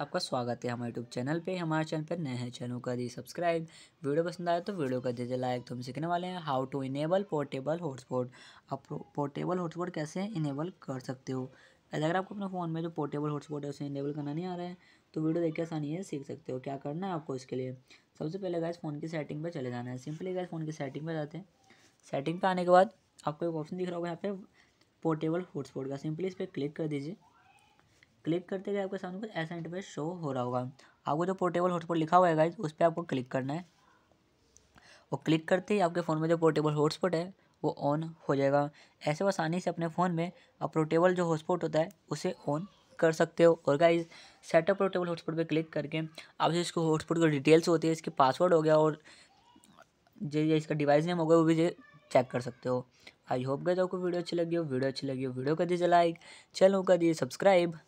आपका स्वागत है हमारे यूट्यूब चैनल पे हमारे चैनल पर नए हैं चैनल का दी सब्सक्राइब वीडियो पसंद आए तो वीडियो कर दीजिए लाइक तो हम सीखने वाले हैं how to enable portable hotspot आप पोर्टेबल हॉटस्पॉट कैसे इनेबल कर सकते हो अगर आपको अपने फ़ोन में जो पोर्टेबल हॉटस्पॉट है उसे इनेबल करना नहीं आ रहा है तो वीडियो देख के आसानी है सीख सकते हो क्या करना है आपको इसके लिए सबसे पहले गाइस फ़ोन की सेटिंग पर चले जाना है सिंपली गाइस फ़ोन की सेटिंग पर जाते हैं सेटिंग पर आने के बाद आपको एक ऑप्शन दिख रहा होगा यहाँ पे पोर्टेबल हॉटस्पॉट का सिंपली इस पर क्लिक कर दीजिए क्लिक करते गए आपके सामने कुछ ऐसा इंटरफेस शो हो रहा होगा आपको जो पोर्टेबल हॉटस्पॉट लिखा हुआ है गाइज उस पर आपको क्लिक करना है और क्लिक करते ही आपके फ़ोन में जो पोर्टेबल हॉटस्पॉट है वो ऑन हो जाएगा ऐसे आसानी से अपने फ़ोन में आप पोर्टेबल जो हॉटस्पॉट होता है उसे ऑन कर सकते हो और गाइज सेटअप पोर्टेबल हॉटस्पॉट पे क्लिक करके आप जो इसको हॉटस्पॉट की डिटेल्स होती है इसकी पासवर्ड हो गया और जो ये इसका डिवाइस नेम होगा वो भी चेक कर सकते हो आई होप गए आपको वीडियो अच्छी लगी हो वीडियो अच्छी लगी हो वीडियो कर दीजिए लाइक चैनल कर दीजिए सब्सक्राइब